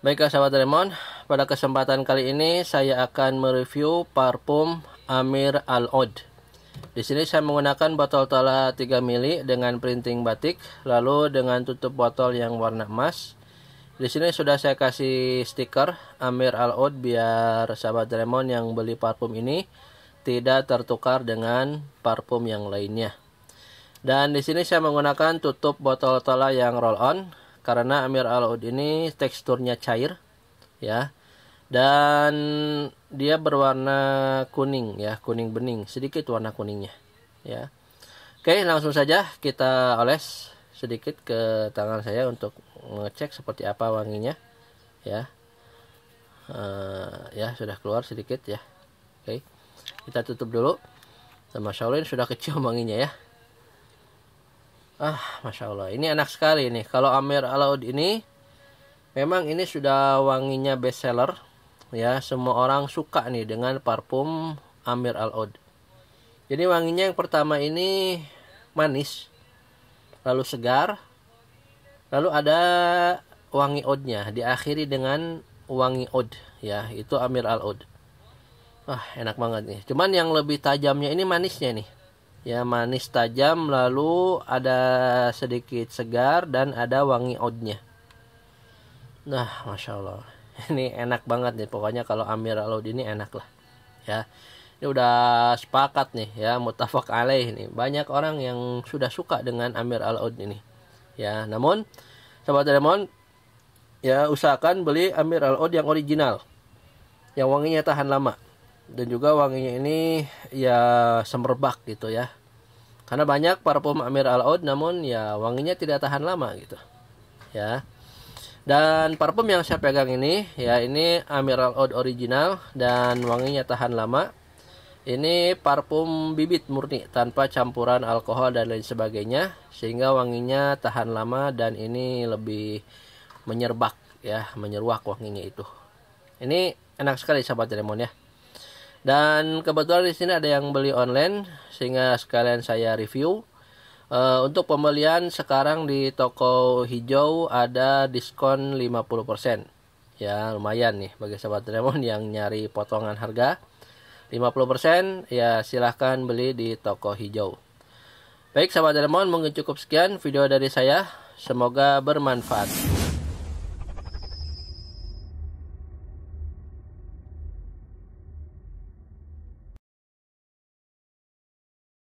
Baiklah sahabat Lemon, pada kesempatan kali ini saya akan mereview parfum Amir Al Od. Di sini saya menggunakan botol tola 3 mili dengan printing batik, lalu dengan tutup botol yang warna emas. Di sini sudah saya kasih stiker Amir Al Od biar sahabat Lemon yang beli parfum ini tidak tertukar dengan parfum yang lainnya. Dan di sini saya menggunakan tutup botol tola yang roll on karena Amir Alaud ini teksturnya cair ya dan dia berwarna kuning ya kuning bening sedikit warna kuningnya ya oke langsung saja kita oles sedikit ke tangan saya untuk mengecek seperti apa wanginya ya uh, ya sudah keluar sedikit ya oke kita tutup dulu sama Shaolin sudah kecil wanginya ya Ah, masya Allah. Ini enak sekali nih. Kalau Amir Alaud ini, memang ini sudah wanginya best seller. Ya, semua orang suka nih dengan parfum Amir Alaud. Jadi wanginya yang pertama ini manis, lalu segar, lalu ada wangi oudnya. Diakhiri dengan wangi oud, ya, itu Amir Alaud. Ah, enak banget nih. Cuman yang lebih tajamnya ini manisnya nih ya manis tajam lalu ada sedikit segar dan ada wangi oatnya nah masya allah ini enak banget nih pokoknya kalau Amir Alaud ini enak lah ya ini udah sepakat nih ya mutafak alaih nih banyak orang yang sudah suka dengan Amir Alaud ini ya namun sobat Demon ya usahakan beli Amir Alaud yang original yang wanginya tahan lama dan juga wanginya ini ya semerbak gitu ya karena banyak parfum Amir Al Oud namun ya wanginya tidak tahan lama gitu ya dan parfum yang saya pegang ini ya ini Amir Al Oud original dan wanginya tahan lama ini parfum bibit murni tanpa campuran alkohol dan lain sebagainya sehingga wanginya tahan lama dan ini lebih menyerbak ya menyeruak wanginya itu ini enak sekali sahabat lemon ya dan kebetulan di sini ada yang beli online sehingga sekalian saya review. Uh, untuk pembelian sekarang di toko hijau ada diskon 50%. Ya, lumayan nih bagi sahabat Doraemon yang nyari potongan harga. 50% ya silahkan beli di toko hijau. Baik sahabat Doraemon, mungkin cukup sekian video dari saya. Semoga bermanfaat.